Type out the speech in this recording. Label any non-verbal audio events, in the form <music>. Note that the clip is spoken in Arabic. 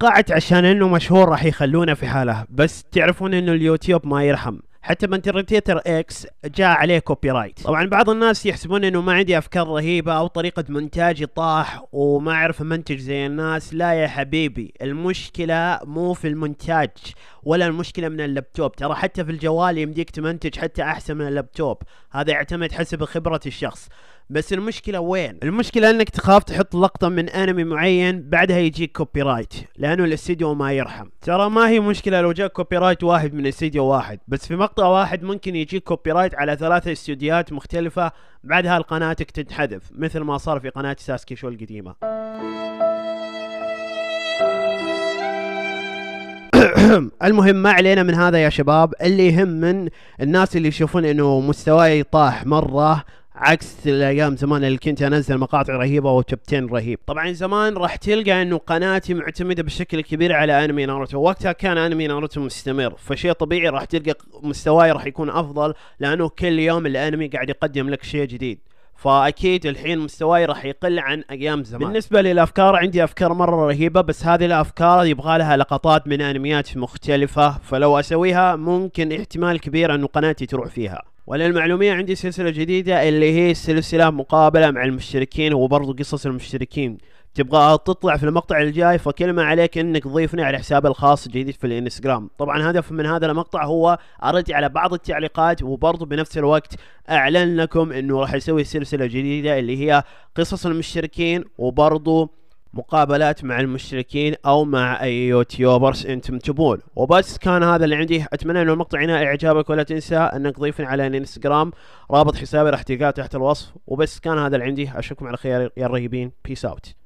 توقعت عشان انه مشهور راح يخلونه في حاله بس تعرفون انه اليوتيوب ما يرحم حتى بنترتيتر اكس جاء عليه كوبي رايت طبعا بعض الناس يحسبون انه ما عندي افكار رهيبه او طريقه مونتاجي طاح وما اعرف امنتج زي الناس لا يا حبيبي المشكله مو في المونتاج ولا المشكله من اللابتوب ترى حتى في الجوال يمديك تمنتج حتى احسن من اللابتوب هذا يعتمد حسب خبره الشخص بس المشكله وين المشكله انك تخاف تحط لقطه من انمي معين بعدها يجيك كوبي رايت لانه الاستديو ما يرحم ترى ما هي مشكله لو جاك كوبي رايت واحد من استديو واحد بس في مقطع واحد ممكن يجيك كوبي رايت على ثلاثة استديوهات مختلفه بعدها القناتك تنحذف مثل ما صار في قناه ساسكي شو القديمه <coughs> المهم ما علينا من هذا يا شباب اللي يهم من الناس اللي يشوفون انه مستواي طاح مره عكس الايام زمان اللي كنت انزل مقاطع رهيبه وتبتين رهيب طبعا زمان راح تلقى انه قناتي معتمده بشكل كبير على انمي ناروتو وقتها كان انمي ناروتو مستمر فشيء طبيعي راح تلقى مستواي راح يكون افضل لانه كل يوم الانمي قاعد يقدم لك شيء جديد فاكيد الحين مستواي راح يقل عن ايام زمان بالنسبه للافكار عندي افكار مره رهيبه بس هذه الافكار يبغى لها لقطات من انميات مختلفه فلو اسويها ممكن احتمال كبير انه قناتي تروح فيها وللمعلومية عندي سلسلة جديدة اللي هي سلسلة مقابلة مع المشتركين وبرضو قصص المشتركين تبغى تطلع في المقطع الجاي فكلمة عليك انك تضيفني على حسابي الخاص الجديد في الانستغرام طبعا هدف من هذا المقطع هو ارد على بعض التعليقات وبرضو بنفس الوقت اعلن لكم انه راح اسوي سلسلة جديدة اللي هي قصص المشتركين وبرضو مقابلات مع المشتركين او مع اي يوتيوبرز انتم تبون وبس كان هذا اللي عندي اتمنى انه المقطع ينال اعجابك ولا تنسى انك تضيفني على الانستغرام رابط حسابي راح تلقاه تحت الوصف وبس كان هذا اللي عندي اشوفكم على خير يا الرهيبين بيس اوت